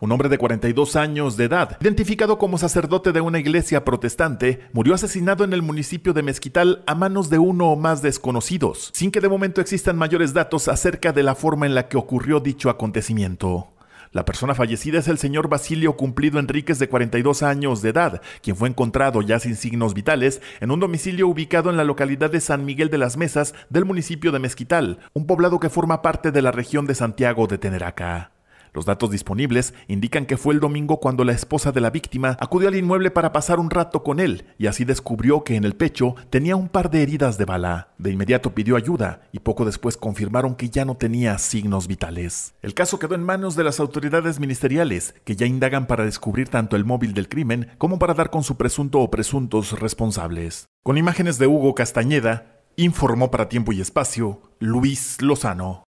Un hombre de 42 años de edad, identificado como sacerdote de una iglesia protestante, murió asesinado en el municipio de Mezquital a manos de uno o más desconocidos, sin que de momento existan mayores datos acerca de la forma en la que ocurrió dicho acontecimiento. La persona fallecida es el señor Basilio Cumplido Enríquez de 42 años de edad, quien fue encontrado ya sin signos vitales en un domicilio ubicado en la localidad de San Miguel de las Mesas del municipio de Mezquital, un poblado que forma parte de la región de Santiago de Teneraca. Los datos disponibles indican que fue el domingo cuando la esposa de la víctima acudió al inmueble para pasar un rato con él y así descubrió que en el pecho tenía un par de heridas de bala. De inmediato pidió ayuda y poco después confirmaron que ya no tenía signos vitales. El caso quedó en manos de las autoridades ministeriales, que ya indagan para descubrir tanto el móvil del crimen como para dar con su presunto o presuntos responsables. Con imágenes de Hugo Castañeda, informó para tiempo y espacio Luis Lozano.